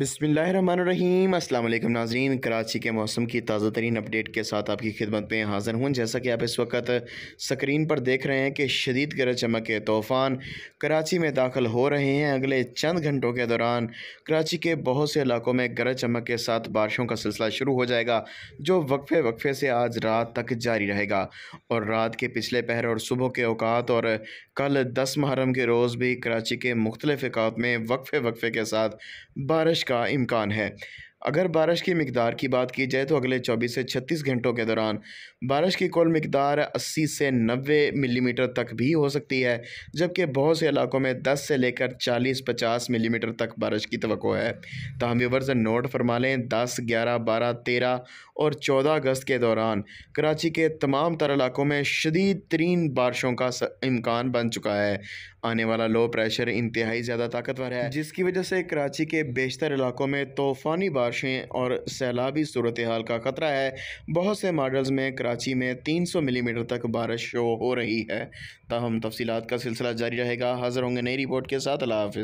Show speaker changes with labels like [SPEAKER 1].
[SPEAKER 1] अस्सलाम वालेकुम नाजरीन कराची के मौसम की ताज़ा तरीन अपडेट के साथ आपकी खिदमत में हाज़िर हूँ जैसा कि आप इस वक्त स्क्रीन पर देख रहे हैं कि शदीद गरज चमक के तूफ़ान कराची में दाखिल हो रहे हैं अगले चंद घंटों के दौरान कराची के बहुत से इलाकों में गरज चमक के साथ बारिशों का सिलसिला शुरू हो जाएगा जो वक्फे वक्फे से आज रात तक जारी रहेगा और रात के पिछले पहर और सुबह के अवकात और कल दस मुहर्रम के रोज़ भी कराची के मुख्तलिफ़ अकात में वक्फे वक्फे के साथ बारिश का इम्कान है अगर बारिश की मकदार की बात की जाए तो अगले 24 से 36 घंटों के दौरान बारिश की कुल मकदार 80 से 90 मिलीमीटर तक भी हो सकती है जबकि बहुत से इलाकों में 10 से लेकर 40-50 मिलीमीटर तक बारिश की तो है तहम व्यवर्स नोट फरमा लें दस ग्यारह बारह तेरह और चौदह अगस्त के दौरान कराची के तमाम तर इलाकों में शदीद तरीन बारिशों का इम्कान बन चुका है आने वाला लो प्रेशर इंतहाई ज़्यादा ताकतवर है जिसकी वजह से कराची के बेशतर इलाकों में तूफ़ानी बारिश बारिशें और सैलाबी सूरत हाल का ख़तरा है बहुत से मॉडल्स में कराची में 300 मिलीमीटर मीटर तक बारिश शो हो रही है तहम तफसीत का सिलसिला जारी रहेगा हाजिर होंगे नई रिपोर्ट के साथ अला हाफ़